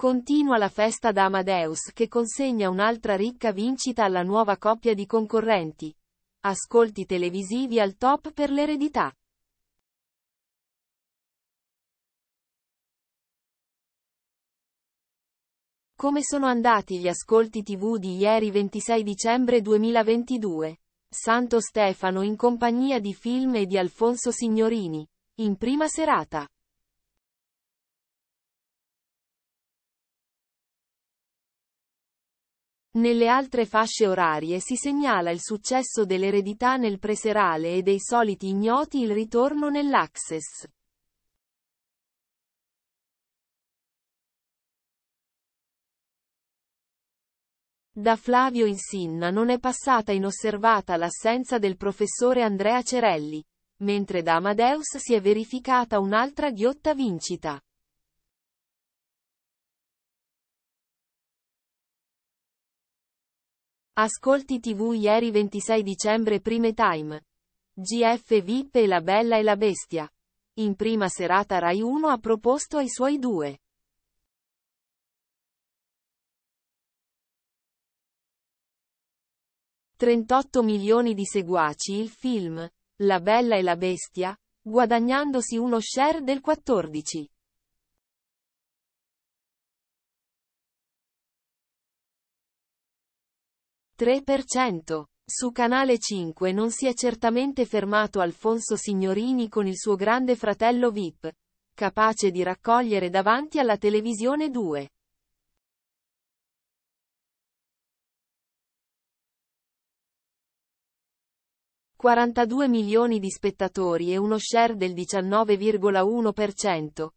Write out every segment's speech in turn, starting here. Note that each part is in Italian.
Continua la festa da Amadeus che consegna un'altra ricca vincita alla nuova coppia di concorrenti. Ascolti televisivi al top per l'eredità. Come sono andati gli ascolti tv di ieri 26 dicembre 2022? Santo Stefano in compagnia di film e di Alfonso Signorini. In prima serata. Nelle altre fasce orarie si segnala il successo dell'eredità nel preserale e dei soliti ignoti il ritorno nell'access. Da Flavio Insinna non è passata inosservata l'assenza del professore Andrea Cerelli, mentre da Amadeus si è verificata un'altra ghiotta vincita. Ascolti TV ieri 26 dicembre prime time. GF VIP e la Bella e la Bestia. In prima serata Rai 1 ha proposto ai suoi due. «38 milioni di seguaci il film La Bella e la Bestia, guadagnandosi uno share del 14. 3%. Su Canale 5 non si è certamente fermato Alfonso Signorini con il suo grande fratello VIP, capace di raccogliere davanti alla televisione 2. ...42 milioni di spettatori e uno share del 19,1%.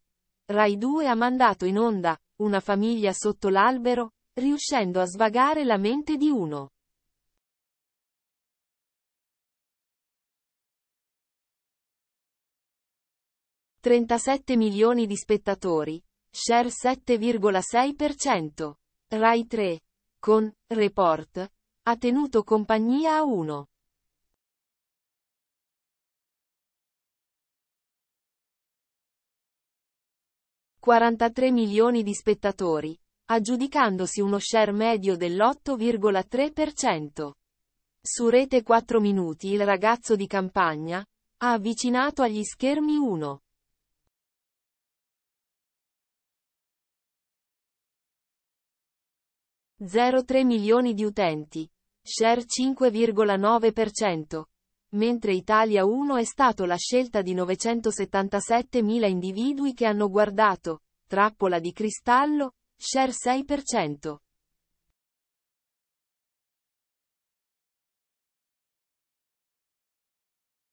Rai 2 ha mandato in onda, Una famiglia sotto l'albero, riuscendo a svagare la mente di uno. Trentasette milioni di spettatori. Share 7,6%. Rai 3. Con Report. Ha tenuto compagnia a 1. Quarantatré milioni di spettatori aggiudicandosi uno share medio dell'8,3%. Su Rete 4 Minuti il ragazzo di campagna ha avvicinato agli schermi uno. milioni di utenti, share 5,9%, mentre Italia 1 è stato la scelta di 977 mila individui che hanno guardato, Trappola di cristallo, Share 6%.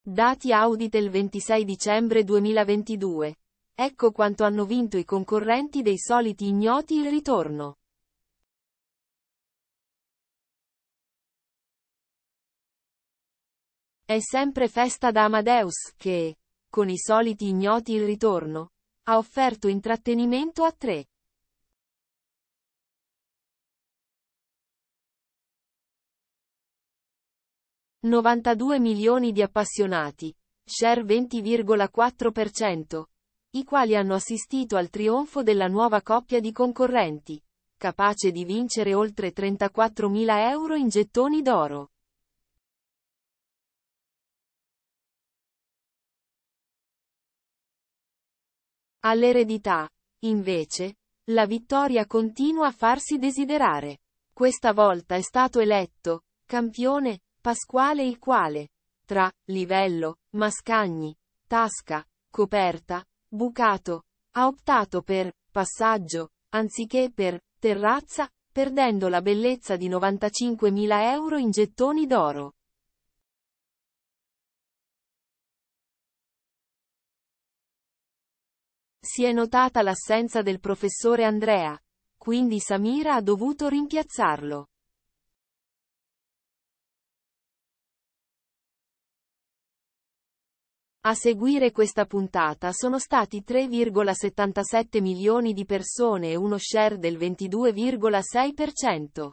Dati audit del 26 dicembre 2022. Ecco quanto hanno vinto i concorrenti dei soliti ignoti il ritorno. È sempre festa da Amadeus, che, con i soliti ignoti il ritorno, ha offerto intrattenimento a tre. 92 milioni di appassionati, share 20,4%, i quali hanno assistito al trionfo della nuova coppia di concorrenti, capace di vincere oltre 34.000 euro in gettoni d'oro. All'eredità, invece, la vittoria continua a farsi desiderare. Questa volta è stato eletto, campione, Pasquale il quale, tra, livello, mascagni, tasca, coperta, bucato, ha optato per, passaggio, anziché per, terrazza, perdendo la bellezza di 95.000 euro in gettoni d'oro. Si è notata l'assenza del professore Andrea, quindi Samira ha dovuto rimpiazzarlo. A seguire questa puntata sono stati 3,77 milioni di persone e uno share del 22,6%.